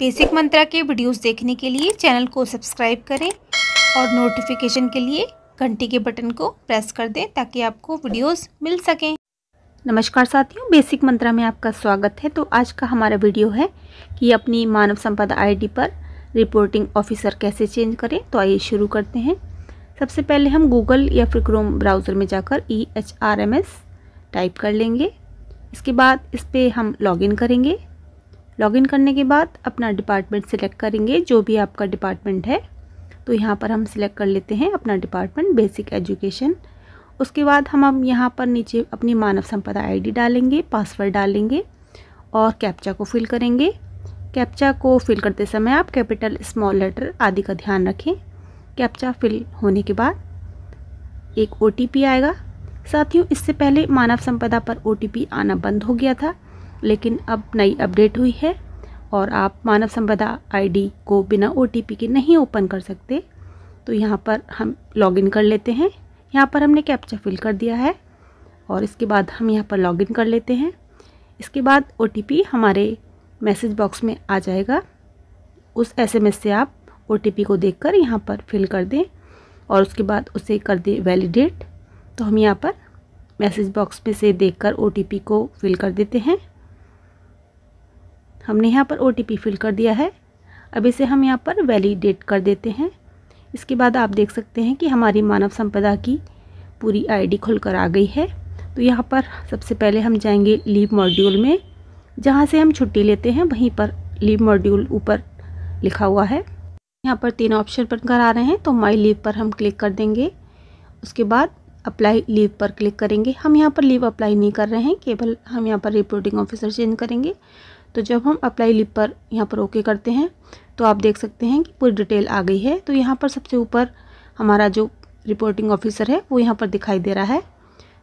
basic मंत्रा के videos देखने के लिए चैनल को सब्सक्राइब करें और नोटिफिकेशन के लिए घंटी के बटन को प्रेस कर दें ताकि आपको वीडियोस मिल सकें नमस्कार साथियों बेसिक मंत्रा में आपका स्वागत है तो आज का हमारा वीडियो है कि अपनी मानव संपदा आईडी पर रिपोर्टिंग ऑफिसर कैसे चेंज करें तो आइए शुरू करते हैं सबसे पहले हम गूगल या फिर क्रोम ब्राउज़र में जाकर E H R M S type कर लेंगे इसके बाद इस पर हम लॉगिन करेंगे लॉगिन करने के बाद अपना डिपार्टमेंट सिलेक्ट करेंगे जो भी आपका डिपार्टमेंट है तो यहाँ पर हम सिलेक्ट कर लेते हैं अपना डिपार्टमेंट बेसिक एजुकेशन उसके बाद हम अब यहाँ पर नीचे अपनी मानव संपदा आईडी डालेंगे पासवर्ड डालेंगे और कैप्चा को फिल करेंगे कैप्चा को फिल करते समय आप कैपिटल स्मॉल लेटर आदि का ध्यान रखें कैप्चा फिल होने के बाद एक ओ आएगा साथियों इससे पहले मानव संपदा पर ओ आना बंद हो गया था लेकिन अब नई अपडेट हुई है और आप मानव संपदा आईडी को बिना ओटीपी के नहीं ओपन कर सकते तो यहाँ पर हम लॉगिन कर लेते हैं यहाँ पर हमने कैप्चा फिल कर दिया है और इसके बाद हम यहाँ पर लॉगिन कर लेते हैं इसके बाद ओ हमारे मैसेज बॉक्स में आ जाएगा उस एसएमएस से आप ओ को देखकर यहाँ पर फिल कर दें और उसके बाद उसे कर दें वैलिडेट तो हम यहाँ पर मैसेज बॉक्स में से देखकर ओ को फिल कर देते हैं हमने यहाँ पर ओ फिल कर दिया है अब इसे हम यहाँ पर वैलिडेट कर देते हैं इसके बाद आप देख सकते हैं कि हमारी मानव संपदा की पूरी आईडी खुलकर आ गई है तो यहाँ पर सबसे पहले हम जाएंगे लीव मॉड्यूल में जहाँ से हम छुट्टी लेते हैं वहीं पर लीव मॉड्यूल ऊपर लिखा हुआ है यहाँ पर तीन ऑप्शन बनकर आ रहे हैं तो माई लीव पर हम क्लिक कर देंगे उसके बाद अप्लाई लीव पर क्लिक करेंगे हम यहाँ पर लीव अप्लाई नहीं कर रहे हैं केवल हम यहाँ पर रिपोर्टिंग ऑफिसर चेंज करेंगे तो जब हम अप्लाई लिप पर यहाँ पर ओके करते हैं तो आप देख सकते हैं कि पूरी डिटेल आ गई है तो यहाँ पर सबसे ऊपर हमारा जो रिपोर्टिंग ऑफिसर है वो यहाँ पर दिखाई दे रहा है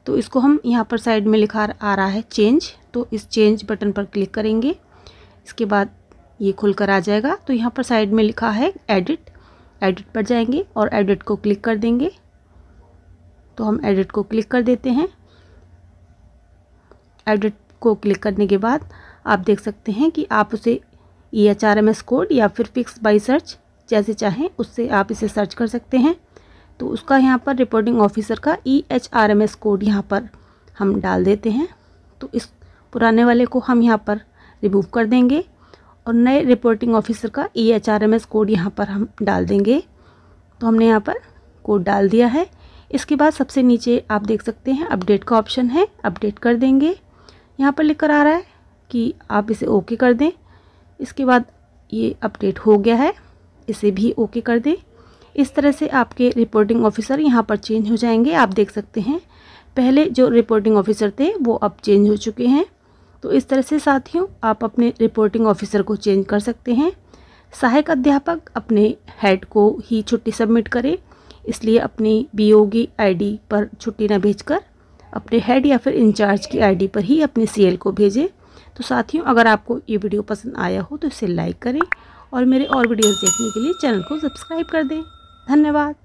तो इसको हम यहाँ पर साइड में लिखा आ रहा है चेंज तो इस चेंज बटन पर क्लिक करेंगे इसके बाद ये खुलकर आ जाएगा तो यहाँ पर साइड में लिखा है एडिट एडिट पर जाएंगे और एडिट को क्लिक कर देंगे तो हम एडिट को क्लिक कर देते हैं एडिट को क्लिक करने के बाद आप देख सकते हैं कि आप उसे E H R M S code या फिर फिक्स बाई सर्च जैसे चाहें उससे आप इसे सर्च कर सकते हैं तो उसका यहाँ पर रिपोर्टिंग ऑफिसर का E H R M S code यहाँ पर हम डाल देते हैं तो इस पुराने वाले को हम यहाँ पर रिमूव कर देंगे और नए रिपोर्टिंग ऑफिसर का E H R M S code यहाँ पर हम डाल देंगे तो हमने यहाँ पर कोड डाल दिया है इसके बाद सबसे नीचे आप देख सकते हैं अपडेट का ऑप्शन है अपडेट कर देंगे यहाँ पर लिख कर आ रहा है कि आप इसे ओके कर दें इसके बाद ये अपडेट हो गया है इसे भी ओके कर दें इस तरह से आपके रिपोर्टिंग ऑफिसर यहाँ पर चेंज हो जाएंगे आप देख सकते हैं पहले जो रिपोर्टिंग ऑफिसर थे वो अब चेंज हो चुके हैं तो इस तरह से साथियों आप अपने रिपोर्टिंग ऑफिसर को चेंज कर सकते हैं सहायक अध्यापक अपने हेड को ही छुट्टी सबमिट करें इसलिए अपनी बीओगी आईडी पर छुट्टी ना भेजकर अपने हेड या फिर इंचार्ज की आईडी पर ही अपने सीएल को भेजें तो साथियों अगर आपको ये वीडियो पसंद आया हो तो इसे लाइक करें और मेरे और वीडियोज़ देखने के लिए चैनल को सब्सक्राइब कर दें धन्यवाद